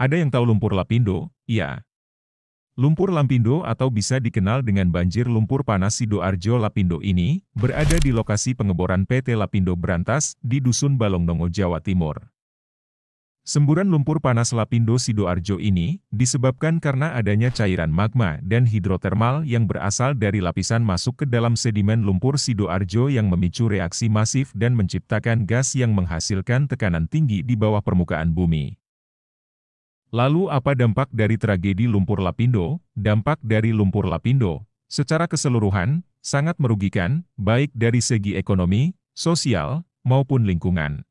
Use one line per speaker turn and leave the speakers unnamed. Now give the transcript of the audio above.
Ada yang tahu lumpur lapindo? Iya. Lumpur Lapindo atau bisa dikenal dengan banjir lumpur panas Sidoarjo Lapindo ini, berada di lokasi pengeboran PT Lapindo Berantas, di Dusun Balongdongo Jawa Timur. Semburan lumpur panas Lapindo Sidoarjo ini, disebabkan karena adanya cairan magma dan hidrotermal yang berasal dari lapisan masuk ke dalam sedimen lumpur Sidoarjo yang memicu reaksi masif dan menciptakan gas yang menghasilkan tekanan tinggi di bawah permukaan bumi. Lalu apa dampak dari tragedi Lumpur Lapindo? Dampak dari Lumpur Lapindo, secara keseluruhan, sangat merugikan, baik dari segi ekonomi, sosial, maupun lingkungan.